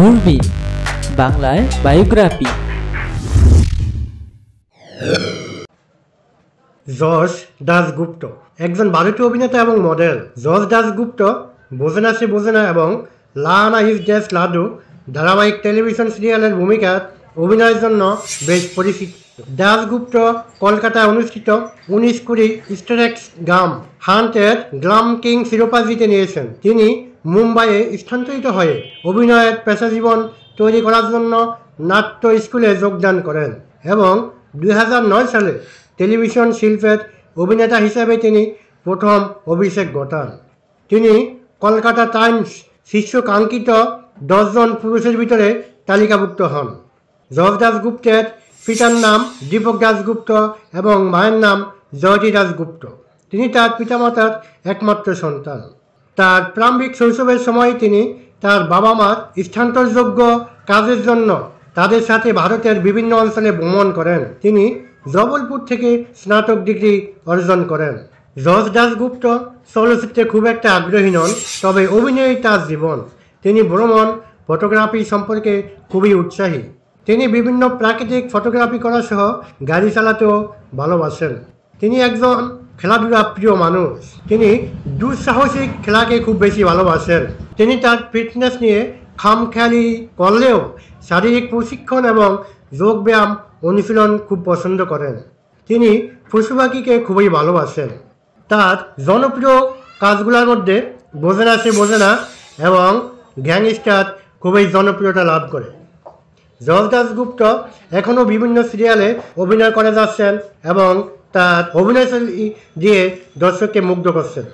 দূরবীন বাংলায় biography Josh Dasgupta একজন ভারতীয় অভিনেতা এবং মডেল জশ দাসগুপ্ত বোঝেনা সে বোঝেনা এবং লানা হিজ ড্যাস লাডু ধারাবাহিক টেলিভিশন সিরিয়ালের ভূমিকা অভিনয়ের জন্য বেশ পরিচিত দাসগুপ্ত কলকাতায় অনুষ্ঠিত উনিশ কুড়ি স্টেটেক্স গ্রাম হান্টের গ্রাম কিং শিরোপা জিতে নিয়েছেন তিনি মুম্বাইয়ে স্থানান্তরিত হয়ে অভিনয়ের পেশাজীবন তৈরি করার জন্য নাট্য স্কুলে যোগদান করেন এবং দুই সালে টেলিভিশন শিল্পের অভিনেতা হিসেবে তিনি প্রথম অভিষেক ঘটান তিনি কলকাতা টাইমস শীর্ষকাঙ্ক্ষিত দশজন পুরুষের ভিতরে তালিকাভুক্ত হন জজ দাসগুপ্তের পিতার নাম দীপক দাসগুপ্ত এবং মায়ের নাম জয়তী দাসগুপ্ত তিনি তার পিতামাতার একমাত্র সন্তান তার প্রারম্ভিক শৈশবের সময় তিনি তার বাবা মার স্থানান্তরযোগ্য কাজের জন্য তাদের সাথে ভারতের বিভিন্ন অঞ্চলে ভ্রমণ করেন তিনি জবলপুর থেকে স্নাতক ডিগ্রি অর্জন করেন জজ দাসগুপ্ত চলচ্চিত্রে খুব একটা আগ্রহী নন তবে অভিনয়ে তার জীবন তিনি ভ্রমণ ফটোগ্রাফি সম্পর্কে খুবই উৎসাহী তিনি বিভিন্ন প্রাকৃতিক ফটোগ্রাফি করা সহ গাড়ি চালাতেও ভালোবাসেন তিনি একজন খেলাধুলা প্রিয় মানুষ তিনি দুঃসাহসিক খেলাকে খুব বেশি ভালোবাসেন তিনি তার ফিটনেস নিয়ে খামখেয়ালি করলেও শারীরিক প্রশিক্ষণ এবং যোগব্যায়াম অনুশীলন খুব পছন্দ করেন তিনি পশু পাখিকে খুবই ভালোবাসেন তার জনপ্রিয় কাজগুলোর মধ্যে বোঝে না সে বোঝে না এবং গ্যাংস্টার খুবই জনপ্রিয়তা লাভ করে জজ দাসগুপ্ত এখনও বিভিন্ন সিরিয়ালে অভিনয় করে যাচ্ছেন এবং তার অভিনয়শৈলী দিয়ে দর্শককে মুগ্ধ করছেন